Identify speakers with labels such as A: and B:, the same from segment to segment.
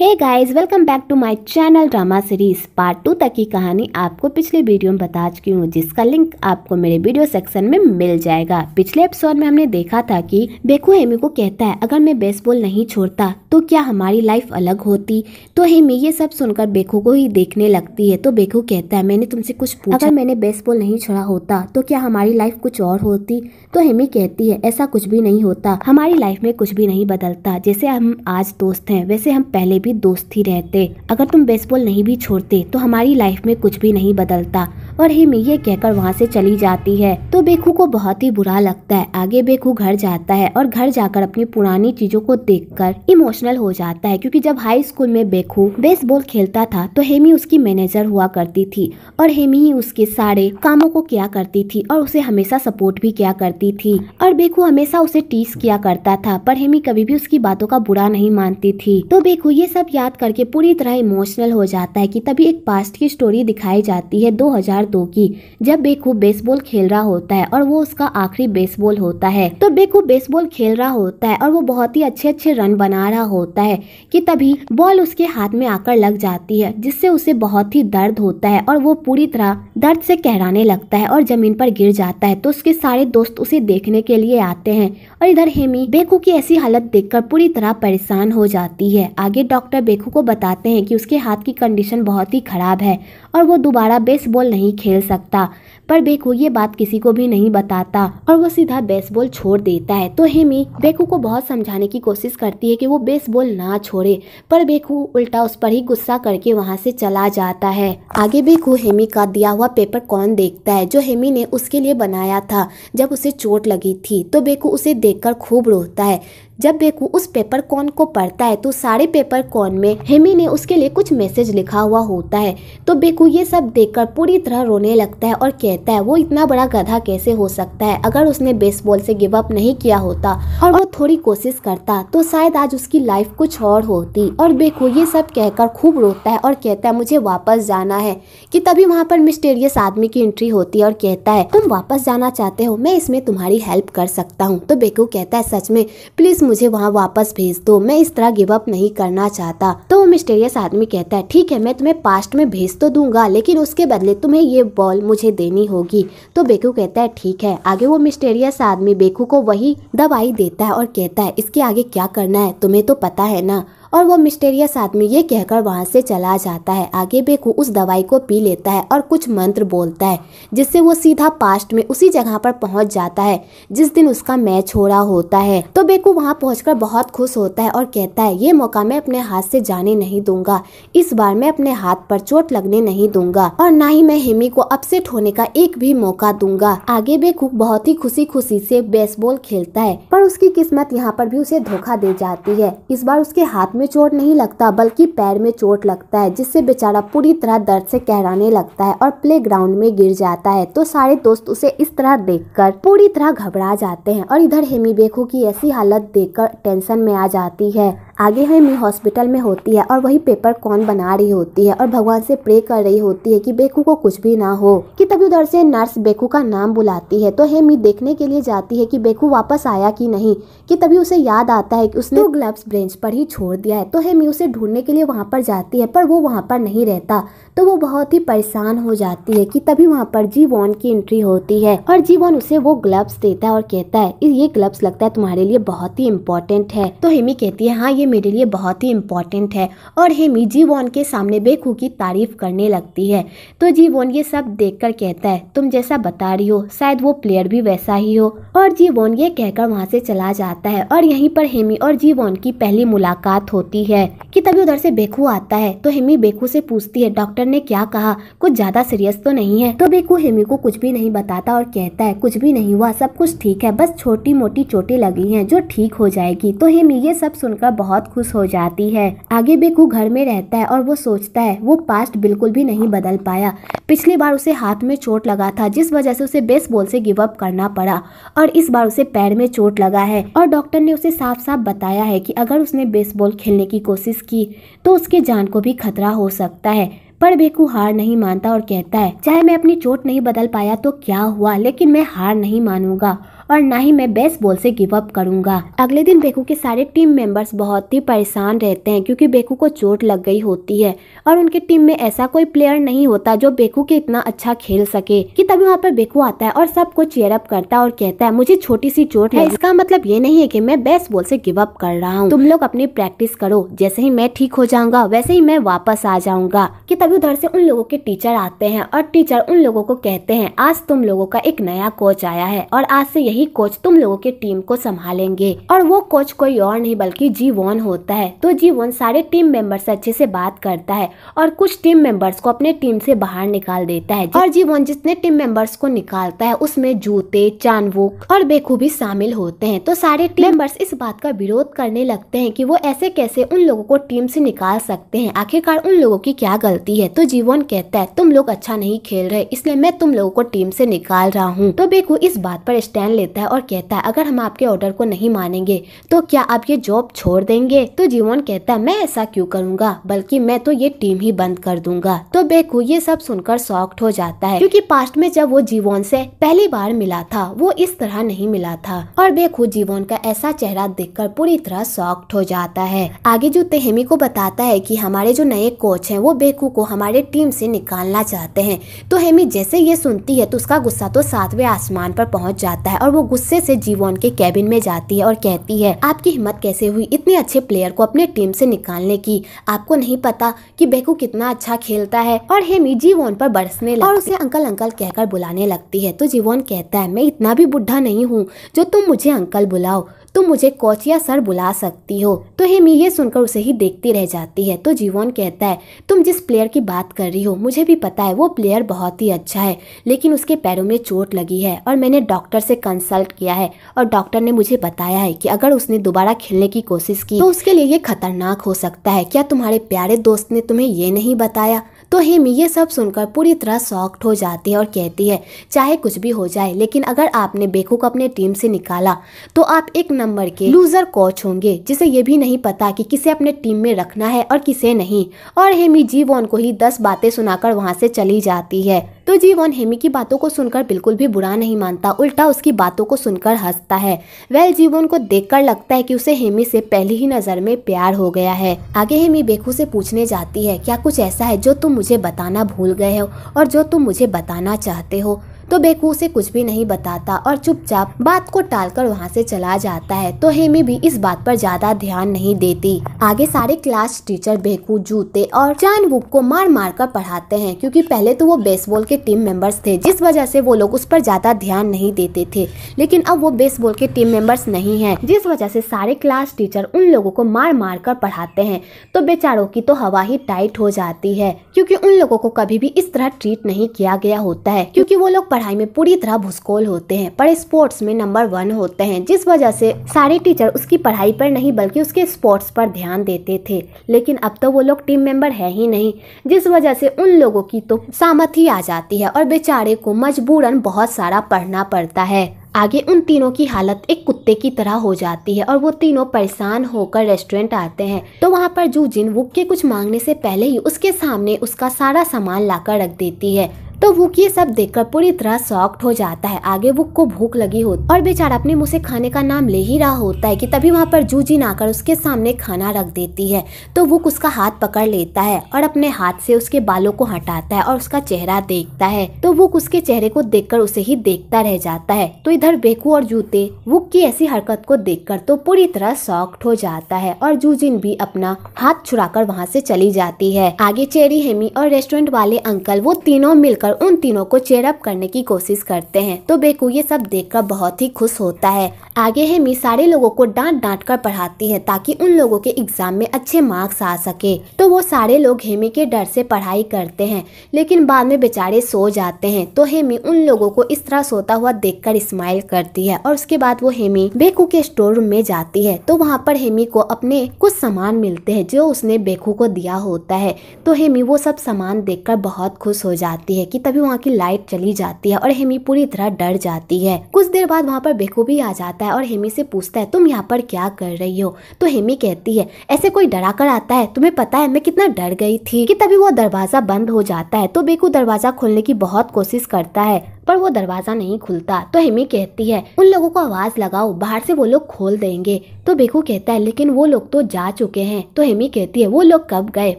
A: hey guys welcome back to my channel drama series part two तक की कहानी आपको पिछले वीडियो में बता चुकी हूँ जिसका लिंक आपको मेरे वीडियो सेक्शन में मिल जाएगा पिछले एपिसोड में हमने देखा था कि बेकू हेमी को कहता है अगर मैं बेसबॉल नहीं छोड़ता तो क्या हमारी लाइफ अलग होती तो हेमी ये सब सुनकर बेखू को ही देखने लगती है तो बेखू कहता है मैंने तुमसे कुछ पूछा अगर मैंने बेस नहीं छोड़ा होता तो क्या हमारी लाइफ कुछ और होती तो हेमी कहती है ऐसा कुछ भी नहीं होता हमारी लाइफ में कुछ भी नहीं बदलता जैसे हम आज दोस्त है वैसे हम पहले भी ही रहते अगर तुम बेसबॉल नहीं भी छोड़ते तो हमारी लाइफ में कुछ भी नहीं बदलता और हिमी ये कहकर वहाँ से चली जाती है तो बेखू को बहुत ही बुरा लगता है आगे बेखू घर जाता है और घर जाकर अपनी पुरानी चीजों को कर इमोशनल हो जाता है क्यूँकी जब हाई स्कूल में बेखू बेसबॉल खेलता था तो हेमी उसकी मैनेजर हुआ करती थी और हेमी ही उसके सारे कामों को किया करती थी और उसे हमेशा सपोर्ट भी किया करती थी और बेखू हमेशा उसे टीस किया करता था पर हेमी कभी भी उसकी बातों का बुरा नहीं मानती थी तो बेखू ये सब याद करके पूरी तरह इमोशनल हो जाता है की तभी एक पास्ट की स्टोरी दिखाई जाती है दो हजार तो की जब बेकू बेसबॉल खेल रहा होता है और वो उसका आखिरी बेसबॉल होता है तो बेकू बेसबॉल खेल रहा होता है और वो बहुत ही अच्छे अच्छे रन बना रहा होता है कि तभी बॉल उसके हाथ में आकर लग जाती है जिससे उसे बहुत ही दर्द होता है और वो पूरी तरह दर्द से कहराने लगता है और जमीन पर गिर जाता है तो उसके सारे दोस्त उसे देखने के लिए आते हैं और इधर हेमी बेकू की ऐसी हालत कर पूरी तरह परेशान हो जाती है आगे डॉक्टर बेकू को बताते हैं कि उसके हाथ की कंडीशन बहुत ही खराब है और वो दोबारा बेसबॉल नहीं नहीं खेल सकता पर बेकू ये बात किसी को भी नहीं बताता और वो सीधा बेसबॉल छोड़ देता है तो हेमी बेकू को बहुत समझाने की कोशिश करती है कि वो बेसबॉल ना छोड़े पर बेकू उल्टा उस पर ही गुस्सा करके वहाँ से चला जाता है आगे बेकू हेमी का दिया हुआ पेपर कौन देखता है जो हेमी ने उसके लिए बनाया था जब उसे चोट लगी थी तो बेकू उसे देख खूब रोता है जब बेकू उस पेपर कॉन को पढ़ता है तो सारे पेपर कॉन में हेमी ने उसके लिए कुछ मैसेज लिखा हुआ होता है तो बेकू ये सब देखकर पूरी तरह रोने लगता है और कहता है वो इतना बड़ा गधा कैसे हो सकता है अगर उसने बेसबॉल से गिव अप नहीं किया होता और वो थोड़ी कोशिश करता तो शायद आज उसकी लाइफ कुछ और होती और बेकू ये सब कहकर खूब रोता है और कहता है मुझे वापस जाना है की तभी वहाँ पर मिस्टेरियस आदमी की एंट्री होती है और कहता है तुम वापस जाना चाहते हो मैं इसमें तुम्हारी हेल्प कर सकता हूँ तो बेकू कहता है सच में प्लीज मुझे वहाँ वापस भेज दो मैं इस तरह गिव अप नहीं करना चाहता तो वो मिस्टेरियस आदमी कहता है ठीक है मैं तुम्हें पास्ट में भेज तो दूंगा लेकिन उसके बदले तुम्हें ये बॉल मुझे देनी होगी तो बेकू कहता है ठीक है आगे वो मिस्टेरियस आदमी बेकू को वही दवाई देता है और कहता है इसके आगे क्या करना है तुम्हें तो पता है ना और वो मिस्टेरियस आदमी ये कहकर वहाँ से चला जाता है आगे बेकू उस दवाई को पी लेता है और कुछ मंत्र बोलता है जिससे वो सीधा पास्ट में उसी जगह पर पहुँच जाता है जिस दिन उसका मैच हो रहा होता है तो बेकू वहाँ पहुँच बहुत खुश होता है और कहता है ये मौका मैं अपने हाथ से जाने नहीं दूंगा इस बार मैं अपने हाथ पर चोट लगने नहीं दूंगा और ना ही मैं हेमी को अपसेट होने का एक भी मौका दूंगा आगे बेकू बहुत ही खुशी खुशी से बेसबॉल खेलता है पर उसकी किस्मत यहाँ पर भी उसे धोखा दे जाती है इस बार उसके हाथ में चोट नहीं लगता बल्कि पैर में चोट लगता है जिससे बेचारा पूरी तरह दर्द से कहराने लगता है और प्ले ग्राउंड में गिर जाता है तो सारे दोस्त उसे इस तरह कर पूरी तरह घबरा जाते हैं और इधर हेमी बेखो की ऐसी हालत देखकर टेंशन में आ जाती है आगे हम हॉस्पिटल में होती है और वही पेपर कौन बना रही होती है और भगवान से प्रे कर रही होती है कि बेकू को कुछ भी ना हो कि तभी उधर से नर्स बेकू का नाम बुलाती है तो हेमी देखने के लिए जाती है कि बेकू वापस आया कि नहीं कि तभी उसे याद आता है कि उसने तो ग्लव्स ब्रेंच पर ही छोड़ दिया है तो हेमी उसे ढूंढने के लिए वहाँ पर जाती है पर वो वहाँ पर नहीं रहता तो वो बहुत ही परेशान हो जाती है कि तभी वहाँ पर वॉन की एंट्री होती है और जी वॉन उसे वो ग्लव्स देता है और कहता है ये ग्लव्स लगता है तुम्हारे लिए बहुत ही इम्पोर्टेंट है तो हेमी कहती है हाँ ये मेरे लिए बहुत ही इम्पॉर्टेंट है और हेमी वोन के सामने बेकू की तारीफ करने लगती है तो वोन ये सब देखकर कहता है तुम जैसा बता रही हो शायद वो प्लेयर भी वैसा ही हो और वोन ये कहकर वहाँ से चला जाता है और यहीं पर हेमी और वोन की पहली मुलाकात होती है कि तभी उधर से बेखू आता है तो हेमी बेकू से पूछती है डॉक्टर ने क्या कहा कुछ ज्यादा सीरियस तो नहीं है तो बेकू हेमी को कुछ भी नहीं बताता और कहता है कुछ भी नहीं हुआ सब कुछ ठीक है बस छोटी मोटी चोटें लगी हैं जो ठीक हो जाएगी तो हेमी ये सब सुनकर बहुत बहुत खुश हो जाती है आगे बेकू घर में रहता है और वो सोचता है वो पास्ट बिल्कुल भी नहीं बदल पाया पिछली बार उसे हाथ में चोट लगा था जिस वजह से उसे बेसबॉल से गिव अप करना पड़ा और इस बार उसे पैर में चोट लगा है और डॉक्टर ने उसे साफ साफ बताया है कि अगर उसने बेसबॉल खेलने की कोशिश की तो उसके जान को भी खतरा हो सकता है पर बेकू हार नहीं मानता और कहता है चाहे मैं अपनी चोट नहीं बदल पाया तो क्या हुआ लेकिन मैं हार नहीं मानूंगा और ना ही मैं बॉल से गिव अप करूंगा अगले दिन बेकू के सारे टीम मेंबर्स बहुत ही परेशान रहते हैं क्योंकि बेकू को चोट लग गई होती है और उनके टीम में ऐसा कोई प्लेयर नहीं होता जो बेकू के इतना अच्छा खेल सके कि तभी वहाँ पर बेकू आता है और सबको चेयर अप करता है और कहता है मुझे छोटी सी चोट है इसका मतलब ये नहीं है की मैं बॉल से गिव अप कर रहा हूँ तुम लोग अपनी प्रैक्टिस करो जैसे ही मैं ठीक हो जाऊंगा वैसे ही मैं वापस आ जाऊंगा की तभी उधर से उन लोगों के टीचर आते हैं और टीचर उन लोगों को कहते हैं आज तुम लोगों का एक नया कोच आया है और आज से यही यही कोच तुम लोगों के टीम को संभालेंगे और वो कोच कोई और नहीं बल्कि जीवन होता है तो जीवन सारे टीम मेंबर से अच्छे से बात करता है और कुछ टीम मेंबर्स को अपने टीम से बाहर निकाल देता है और जीवन जितने टीम मेंबर्स को निकालता है उसमें जूते चानवुक और बेखूबी शामिल होते हैं तो सारे टीम मेंबर्स इस बात का विरोध करने लगते है की वो ऐसे कैसे उन लोगों को टीम से निकाल सकते हैं आखिरकार उन लोगों की क्या गलती है तो जीवन कहता है तुम लोग अच्छा नहीं खेल रहे इसलिए मैं तुम लोगों को टीम से निकाल रहा हूँ तो बेकू इस बात पर स्टैंड ले लेता है और कहता है अगर हम आपके ऑर्डर को नहीं मानेंगे तो क्या आप ये जॉब छोड़ देंगे तो जीवन कहता है मैं ऐसा क्यों करूँगा बल्कि मैं तो ये टीम ही बंद कर दूंगा तो बेकू ये सब सुनकर सॉक्ट हो जाता है क्योंकि पास्ट में जब वो जीवन से पहली बार मिला था वो इस तरह नहीं मिला था और बेखू जीवन का ऐसा चेहरा कर पूरी तरह सॉक्ट हो जाता है आगे जो तेहमी को बताता है की हमारे जो नए कोच है वो बेकू को हमारे टीम ऐसी निकालना चाहते है तो हेमी जैसे ये सुनती है तो उसका गुस्सा तो सातवें आसमान पर पहुंच जाता है और वो गुस्से से जीवन के कैबिन में जाती है और कहती है आपकी हिम्मत कैसे हुई इतने अच्छे प्लेयर को अपने टीम से निकालने की आपको नहीं पता कि बेकू कितना अच्छा खेलता है और हेमी जीवन पर बरसने और उसे अंकल अंकल कहकर बुलाने लगती है तो जीवन कहता है मैं इतना भी बुढ़ा नहीं हूँ जो तुम मुझे अंकल बुलाओ तुम मुझे कोच या सर बुला सकती हो तो हेमी ये सुनकर उसे ही देखती रह जाती है तो जीवन कहता है तुम जिस प्लेयर की बात कर रही हो मुझे भी पता है वो प्लेयर बहुत ही अच्छा है लेकिन उसके पैरों में चोट लगी है और मैंने डॉक्टर से कंसल्ट किया है और डॉक्टर ने मुझे बताया है कि अगर उसने दोबारा खेलने की कोशिश की तो उसके लिए ये खतरनाक हो सकता है क्या तुम्हारे प्यारे दोस्त ने तुम्हें ये नहीं बताया तो हेमी ये सब सुनकर पूरी तरह सॉक्ट हो जाती है और कहती है चाहे कुछ भी हो जाए लेकिन अगर आपने बेकू को अपने टीम से निकाला तो आप एक नंबर के लूजर कोच होंगे जिसे ये भी नहीं पता कि किसे अपने टीम में रखना है और किसे नहीं और हेमी जीवोन को ही दस बातें सुनाकर वहाँ से चली जाती है तो जीवन हेमी की बातों को सुनकर बिल्कुल भी बुरा नहीं मानता उल्टा उसकी बातों को सुनकर हंसता है वह जीवन को देख लगता है की उसे हेमी से पहले ही नजर में प्यार हो गया है आगे हेमी बेखू से पूछने जाती है क्या कुछ ऐसा है जो तुम मुझे बताना भूल गए हो और जो तुम मुझे बताना चाहते हो तो बेकू से कुछ भी नहीं बताता और चुपचाप बात को टालकर वहाँ से चला जाता है तो हेमी भी इस बात पर ज्यादा ध्यान नहीं देती आगे सारे क्लास टीचर बेकू जूते और चान बुक को मार मार कर पढ़ाते हैं क्योंकि पहले तो वो बेसबॉल के टीम मेंबर्स थे जिस वजह से वो लोग उस पर ज्यादा ध्यान नहीं देते थे लेकिन अब वो बेसबॉल के टीम मेंबर्स नहीं है जिस वजह से सारे क्लास टीचर उन लोगों को मार मार कर पढ़ाते हैं तो बेचारों की तो हवा ही टाइट हो जाती है क्योंकि उन लोगों को कभी भी इस तरह ट्रीट नहीं किया गया होता है क्योंकि वो लोग पढ़ा पढ़ाई में पूरी तरह भुस्कोल होते हैं पर स्पोर्ट्स में नंबर वन होते हैं जिस वजह से सारे टीचर उसकी पढ़ाई पर नहीं बल्कि उसके स्पोर्ट्स पर ध्यान देते थे लेकिन अब तो वो लोग टीम मेंबर है ही नहीं जिस वजह से उन लोगों की तो सामत ही आ जाती है और बेचारे को मजबूरन बहुत सारा पढ़ना पड़ता है आगे उन तीनों की हालत एक कुत्ते की तरह हो जाती है और वो तीनों परेशान होकर रेस्टोरेंट आते हैं तो वहाँ पर जू जिन वुक के कुछ मांगने से पहले ही उसके सामने उसका सारा सामान लाकर रख देती है तो वुक ये सब देखकर पूरी तरह सॉक्ट हो जाता है आगे वुक को भूख लगी होती और बेचारा अपने मुँह से खाने का नाम ले ही रहा होता है कि तभी वहाँ पर जूजिन आकर उसके सामने खाना रख देती है तो वुक उसका हाथ पकड़ लेता है और अपने हाथ से उसके बालों को हटाता है और उसका चेहरा देखता है तो वुक उसके चेहरे को देख उसे ही देखता रह जाता है तो इधर बेकू और जूते वुक की ऐसी हरकत को देख तो पूरी तरह सॉक्ट हो जाता है और जूजिन भी अपना हाथ छुड़ा वहाँ से चली जाती है आगे चेरी हेमी और रेस्टोरेंट वाले अंकल वो तीनों मिलकर जाकर उन तीनों को चेयरअप करने की कोशिश करते हैं तो बेकू ये सब देखकर बहुत ही खुश होता है आगे हेमी सारे लोगों को डांट डांट कर पढ़ाती है ताकि उन लोगों के एग्जाम में अच्छे मार्क्स आ सके तो वो सारे लोग हेमी के डर से पढ़ाई करते हैं लेकिन बाद में बेचारे सो जाते हैं तो हेमी उन लोगों को इस तरह सोता हुआ देखकर स्माइल करती है और उसके बाद वो हेमी बेकू के स्टोर रूम में जाती है तो वहाँ पर हेमी को अपने कुछ सामान मिलते हैं जो उसने बेकू को दिया होता है तो हेमी वो सब सामान देख बहुत खुश हो जाती है देखी तभी वहाँ की लाइट चली जाती है और हेमी पूरी तरह डर जाती है कुछ देर बाद वहाँ पर बेखूबी आ जाता है और हेमी से पूछता है तुम यहाँ पर क्या कर रही हो तो हेमी कहती है ऐसे कोई डरा कर आता है तुम्हें पता है मैं कितना डर गई थी कि तभी वो दरवाजा बंद हो जाता है तो बेकू दरवाजा खोलने की बहुत कोशिश करता है पर वो दरवाजा नहीं खुलता तो हेमी कहती है उन लोगों को आवाज लगाओ बाहर से वो लोग खोल देंगे तो बेकू कहता है लेकिन वो लोग तो जा चुके हैं तो हेमी कहती है वो लोग कब गए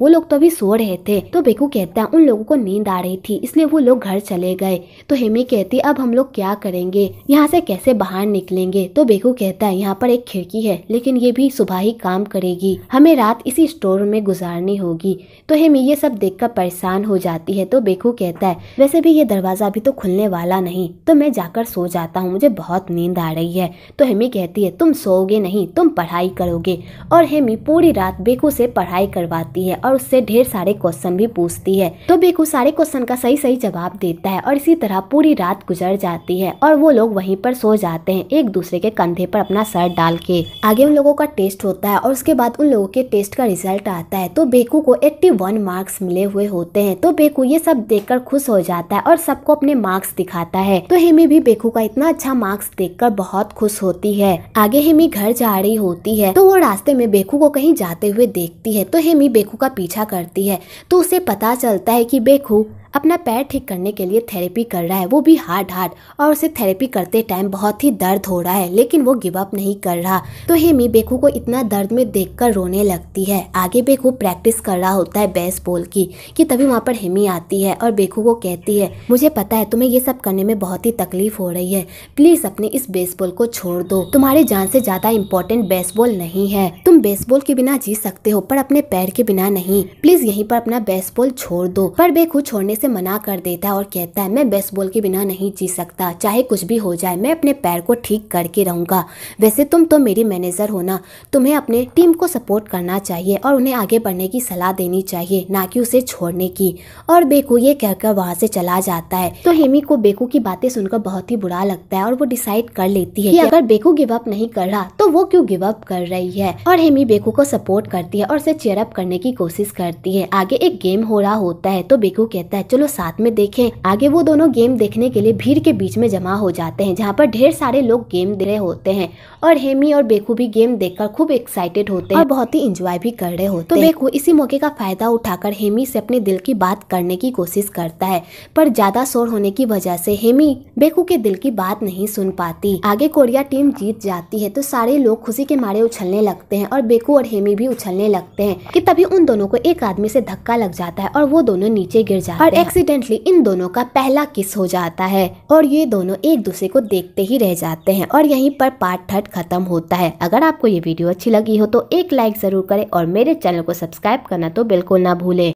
A: वो लोग तो अभी सो रहे थे तो बेकू कहता है उन लोगों को नींद आ रही थी इसलिए वो लोग घर चले गए तो हेमी कहती है अब हम लोग क्या करेंगे यहाँ से कैसे बाहर निकलेंगे तो बेकू कहता है यहाँ पर एक खिड़की है लेकिन ये भी सुबह ही काम करेगी हमें रात इसी स्टोर में गुजारनी होगी तो हेमी ये सब कर परेशान हो जाती है तो बेकू कहता है वैसे भी ये दरवाजा अभी तो खुलने वाला नहीं तो मैं जाकर सो जाता हूँ मुझे बहुत नींद आ रही है तो हेमी कहती है तुम सोओगे नहीं तुम पढ़ाई करोगे और हेमी पूरी रात बेकू से पढ़ाई करवाती है और उससे ढेर सारे क्वेश्चन भी पूछती है तो बेकू सारे क्वेश्चन का सही सही जवाब देता है और इसी तरह पूरी रात गुजर जाती है और वो लोग वहीं पर सो जाते हैं एक दूसरे के कंधे पर अपना सर डाल के आगे उन लोगों का टेस्ट होता है और उसके बाद उन लोगों के टेस्ट का रिजल्ट आता है तो बेकू को वन मार्क्स मिले हुए होते हैं तो बेकू ये सब कर खुश हो जाता है और सबको अपने मार्क्स दिखाता है तो हेमी भी बेकू का इतना अच्छा मार्क्स देखकर बहुत खुश होती है आगे हेमी घर जा रही होती है तो वो रास्ते में बेकू को कहीं जाते हुए देखती है तो हेमी बेकू का पीछा करती है तो उसे पता चलता है की बेकू अपना पैर ठीक करने के लिए थेरेपी कर रहा है वो भी हार्ड हार्ड और उसे थेरेपी करते टाइम बहुत ही दर्द हो रहा है लेकिन वो गिव अप नहीं कर रहा तो हेमी बेकू को इतना दर्द में कर रोने लगती है आगे बेकू प्रैक्टिस कर रहा होता है बेस बॉल की कि तभी वहाँ पर हेमी आती है और बेकू को कहती है मुझे पता है तुम्हें ये सब करने में बहुत ही तकलीफ हो रही है प्लीज अपने इस बॉल को छोड़ दो तुम्हारी जान से ज्यादा इम्पोर्टेंट बेसबॉल नहीं है तुम बेसबॉल के बिना जी सकते हो पर अपने पैर के बिना नहीं प्लीज यहीं पर अपना बॉल छोड़ दो पर बेकू छोड़ने से मना कर देता है और कहता है मैं बेसबॉल के बिना नहीं जी सकता चाहे कुछ भी हो जाए मैं अपने पैर को ठीक करके रहूँगा वैसे तुम तो मेरी मैनेजर हो ना तुम्हें अपने टीम को सपोर्ट करना चाहिए और उन्हें आगे बढ़ने की सलाह देनी चाहिए ना कि उसे छोड़ने की और बेकू ये कहकर वहाँ से चला जाता है तो हेमी को बेकू की बातें सुनकर बहुत ही बुरा लगता है और वो डिसाइड कर लेती है कि अगर बेकू गिव अप नहीं कर रहा तो वो क्यों गिव अप कर रही है और हेमी बेकू को सपोर्ट करती है और उसे चेयर अप करने की कोशिश करती है आगे एक गेम हो रहा होता है तो बेकू कहता है चलो साथ में देखें आगे वो दोनों गेम देखने के लिए भीड़ के बीच में जमा हो जाते हैं जहाँ पर ढेर सारे लोग गेम दे रहे होते हैं और हेमी और बेखू भी गेम देखकर खूब एक्साइटेड होते हैं और बहुत ही इंजॉय भी कर रहे होते तो बेखू इसी मौके का फायदा उठाकर हेमी से अपने दिल की बात करने की कोशिश करता है पर ज्यादा शोर होने की वजह से हेमी बेखू के दिल की बात नहीं सुन पाती आगे कोरिया टीम जीत जाती है तो सारे लोग खुशी के मारे उछलने लगते हैं और बेकू और हेमी भी उछलने लगते हैं कि तभी उन दोनों को एक आदमी से धक्का लग जाता है और वो दोनों नीचे गिर जाते हैं एक्सीडेंटली इन दोनों का पहला किस हो जाता है और ये दोनों एक दूसरे को देखते ही रह जाते हैं और यहीं पर पार्ट थर्ड खत्म होता है अगर आपको ये वीडियो अच्छी लगी हो तो एक लाइक जरूर करें और मेरे चैनल को सब्सक्राइब करना तो बिल्कुल ना भूलें